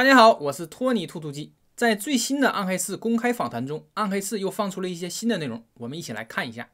大家好，我是托尼兔兔鸡。在最新的《暗黑四》公开访谈中，《暗黑四》又放出了一些新的内容，我们一起来看一下。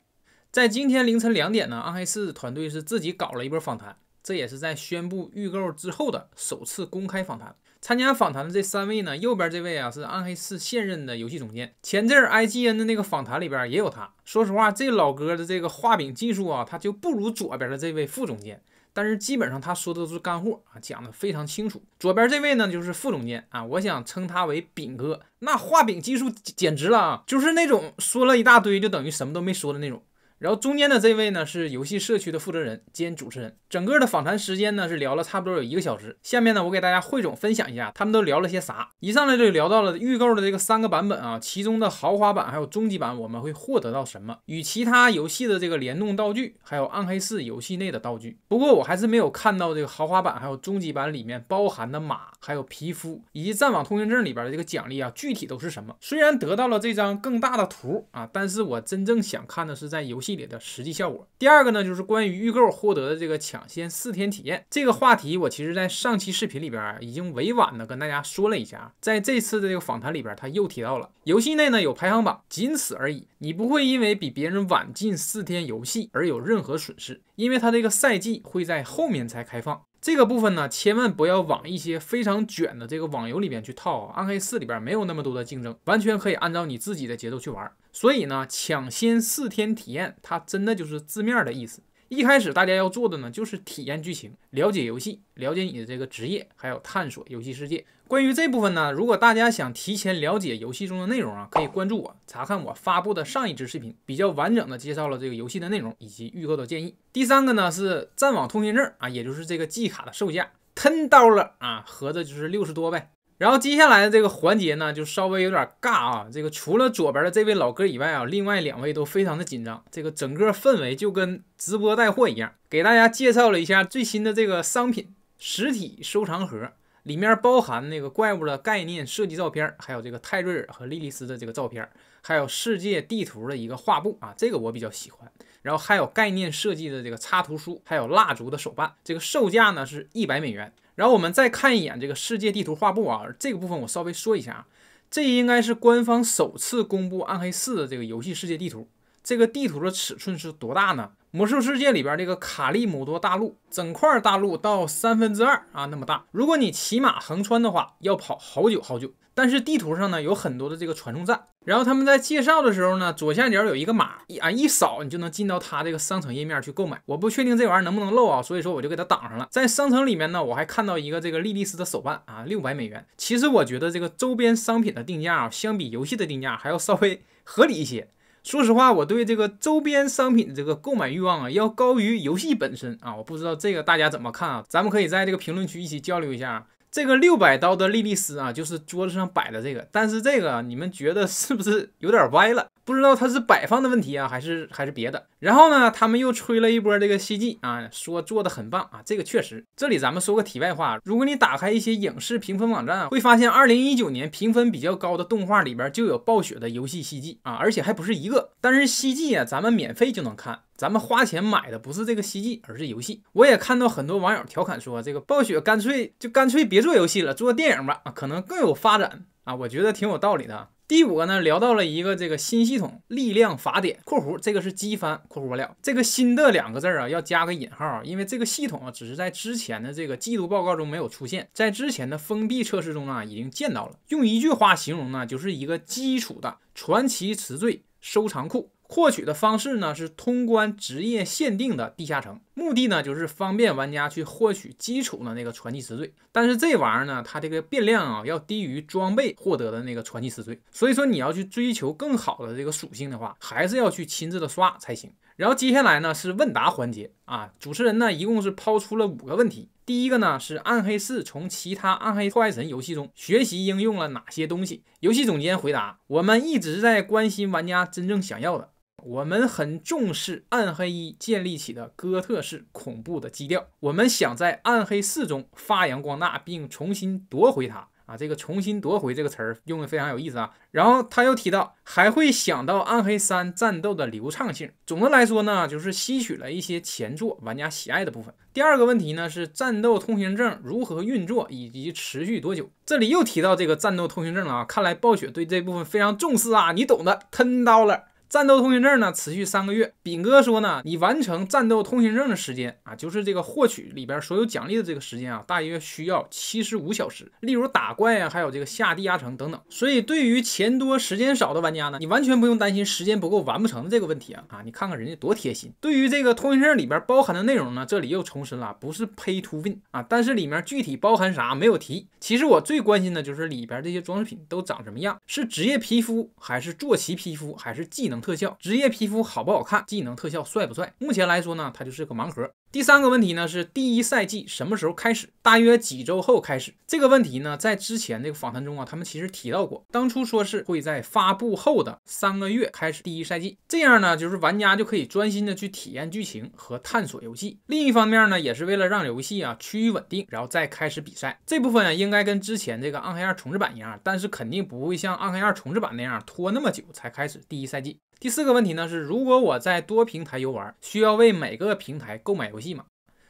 在今天凌晨两点呢，《暗黑四》团队是自己搞了一波访谈，这也是在宣布预购之后的首次公开访谈。参加访谈的这三位呢，右边这位啊是《暗黑四》现任的游戏总监，前阵儿 IGN 的那个访谈里边也有他。说实话，这老哥的这个画饼技术啊，他就不如左边的这位副总监。但是基本上他说的都是干货啊，讲的非常清楚。左边这位呢就是副总监啊，我想称他为饼哥，那画饼技术简直了啊，就是那种说了一大堆就等于什么都没说的那种。然后中间的这位呢是游戏社区的负责人兼主持人，整个的访谈时间呢是聊了差不多有一个小时。下面呢我给大家汇总分享一下，他们都聊了些啥。一上来就聊到了预购的这个三个版本啊，其中的豪华版还有终极版我们会获得到什么，与其他游戏的这个联动道具，还有暗黑四游戏内的道具。不过我还是没有看到这个豪华版还有终极版里面包含的马，还有皮肤以及战网通行证里边的这个奖励啊，具体都是什么？虽然得到了这张更大的图啊，但是我真正想看的是在游戏。系列的实际效果。第二个呢，就是关于预购获得的这个抢先四天体验这个话题，我其实，在上期视频里边已经委婉的跟大家说了一下。在这次的这个访谈里边，他又提到了游戏内呢有排行榜，仅此而已。你不会因为比别人晚进四天游戏而有任何损失，因为他这个赛季会在后面才开放。这个部分呢，千万不要往一些非常卷的这个网游里边去套。啊！暗黑四里边没有那么多的竞争，完全可以按照你自己的节奏去玩。所以呢，抢先四天体验，它真的就是字面的意思。一开始大家要做的呢，就是体验剧情，了解游戏，了解你的这个职业，还有探索游戏世界。关于这部分呢，如果大家想提前了解游戏中的内容啊，可以关注我，查看我发布的上一支视频，比较完整的介绍了这个游戏的内容以及预告的建议。第三个呢是战网通行证啊，也就是这个季卡的售价，ten dollar 啊，合着就是六十多呗。然后接下来的这个环节呢，就稍微有点尬啊。这个除了左边的这位老哥以外啊，另外两位都非常的紧张。这个整个氛围就跟直播带货一样，给大家介绍了一下最新的这个商品实体收藏盒，里面包含那个怪物的概念设计照片，还有这个泰瑞尔和莉莉丝的这个照片，还有世界地图的一个画布啊，这个我比较喜欢。然后还有概念设计的这个插图书，还有蜡烛的手办，这个售价呢是一百美元。然后我们再看一眼这个世界地图画布啊，这个部分我稍微说一下啊，这应该是官方首次公布《暗黑四》的这个游戏世界地图。这个地图的尺寸是多大呢？《魔兽世界》里边这个卡利姆多大陆，整块大陆到三分之二啊那么大，如果你骑马横穿的话，要跑好久好久。但是地图上呢有很多的这个传送站，然后他们在介绍的时候呢，左下角有一个码，一啊一扫你就能进到他这个商城页面去购买。我不确定这玩意能不能漏啊，所以说我就给它挡上了。在商城里面呢，我还看到一个这个莉莉丝的手办啊，六百美元。其实我觉得这个周边商品的定价啊，相比游戏的定价还要稍微合理一些。说实话，我对这个周边商品的这个购买欲望啊，要高于游戏本身啊。我不知道这个大家怎么看啊？咱们可以在这个评论区一起交流一下。这个六百刀的莉莉丝啊，就是桌子上摆的这个，但是这个你们觉得 是不是有点歪了？不知道它是摆放的问题啊，还是还是别的？然后呢，他们又吹了一波这个《西季》啊，说做的很棒啊，这个确实。这里咱们说个题外话，如果你打开一些影视评分网站会发现二零一九年评分比较高的动画里边就有暴雪的游戏《西季》啊，而且还不是一个。但是《西季》啊，咱们免费就能看。咱们花钱买的不是这个希冀，而是游戏。我也看到很多网友调侃说，这个暴雪干脆就干脆别做游戏了，做电影吧，可能更有发展啊。我觉得挺有道理的。第五个呢，聊到了一个这个新系统力量法典（括弧这个是机翻括弧不了）。这个新的两个字啊，要加个引号，因为这个系统啊，只是在之前的这个季度报告中没有出现，在之前的封闭测试中啊，已经见到了。用一句话形容呢，就是一个基础的传奇词缀收藏库。获取的方式呢是通关职业限定的地下城，目的呢就是方便玩家去获取基础的那个传奇石坠。但是这玩意儿呢，它这个变量啊要低于装备获得的那个传奇石坠，所以说你要去追求更好的这个属性的话，还是要去亲自的刷才行。然后接下来呢是问答环节啊，主持人呢一共是抛出了五个问题，第一个呢是暗黑四从其他暗黑破坏神游戏中学习应用了哪些东西？游戏总监回答：我们一直在关心玩家真正想要的。我们很重视《暗黑一》建立起的哥特式恐怖的基调，我们想在《暗黑四》中发扬光大并重新夺回它。啊，这个“重新夺回”这个词儿用的非常有意思啊。然后他又提到还会想到《暗黑三》战斗的流畅性。总的来说呢，就是吸取了一些前作玩家喜爱的部分。第二个问题呢是战斗通行证如何运作以及持续多久。这里又提到这个战斗通行证了啊，看来暴雪对这部分非常重视啊，你懂的，吞刀了。战斗通行证呢，持续三个月。饼哥说呢，你完成战斗通行证的时间啊，就是这个获取里边所有奖励的这个时间啊，大约需要七十五小时。例如打怪呀，还有这个下地压城等等。所以对于钱多时间少的玩家呢，你完全不用担心时间不够完不成的这个问题啊！啊，你看看人家多贴心。对于这个通行证里边包含的内容呢，这里又重申了，不是 pay to win 啊，但是里面具体包含啥没有提。其实我最关心的就是里边这些装饰品都长什么样，是职业皮肤还是坐骑皮肤还是技能？特效、职业皮肤好不好看，技能特效帅不帅？目前来说呢，它就是个盲盒。第三个问题呢是第一赛季什么时候开始？大约几周后开始？这个问题呢在之前这个访谈中啊，他们其实提到过，当初说是会在发布后的三个月开始第一赛季，这样呢就是玩家就可以专心的去体验剧情和探索游戏。另一方面呢也是为了让游戏啊趋于稳定，然后再开始比赛。这部分应该跟之前这个暗黑二重置版一样，但是肯定不会像暗黑二重置版那样拖那么久才开始第一赛季。第四个问题呢是如果我在多平台游玩，需要为每个平台购买。游戏嘛，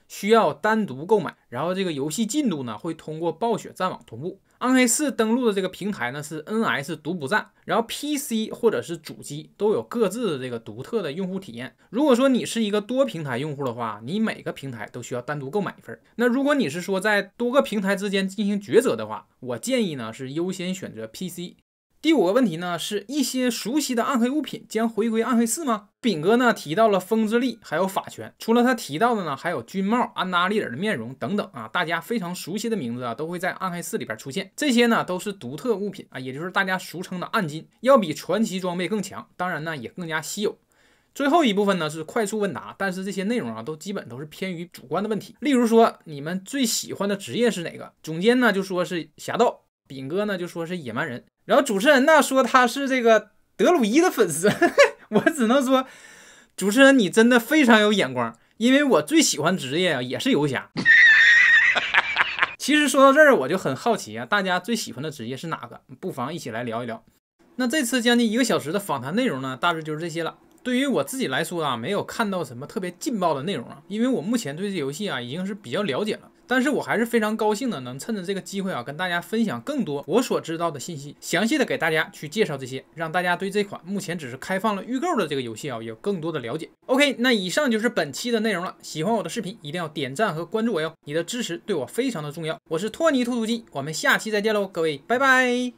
需要单独购买。然后这个游戏进度呢，会通过暴雪战网同步。《暗黑四》登录的这个平台呢是 NS 独播站，然后 PC 或者是主机都有各自的这个独特的用户体验。如果说你是一个多平台用户的话，你每个平台都需要单独购买一份。那如果你是说在多个平台之间进行抉择的话，我建议呢是优先选择 PC。第五个问题呢，是一些熟悉的暗黑物品将回归暗黑四吗？饼哥呢提到了风之力，还有法权。除了他提到的呢，还有军帽、安达利尔的面容等等啊，大家非常熟悉的名字啊，都会在暗黑四里边出现。这些呢都是独特物品啊，也就是大家俗称的暗金，要比传奇装备更强，当然呢也更加稀有。最后一部分呢是快速问答，但是这些内容啊都基本都是偏于主观的问题，例如说你们最喜欢的职业是哪个？总监呢就说是侠盗。饼哥呢就说是野蛮人，然后主持人呢说他是这个德鲁伊的粉丝，我只能说，主持人你真的非常有眼光，因为我最喜欢职业啊也是游侠。其实说到这儿我就很好奇啊，大家最喜欢的职业是哪个？不妨一起来聊一聊。那这次将近一个小时的访谈内容呢，大致就是这些了。对于我自己来说啊，没有看到什么特别劲爆的内容啊，因为我目前对这游戏啊已经是比较了解了。但是我还是非常高兴的，能趁着这个机会啊，跟大家分享更多我所知道的信息，详细的给大家去介绍这些，让大家对这款目前只是开放了预购的这个游戏啊，有更多的了解。OK，那以上就是本期的内容了。喜欢我的视频，一定要点赞和关注我哟！你的支持对我非常的重要。我是托尼兔兔鸡，我们下期再见喽，各位，拜拜。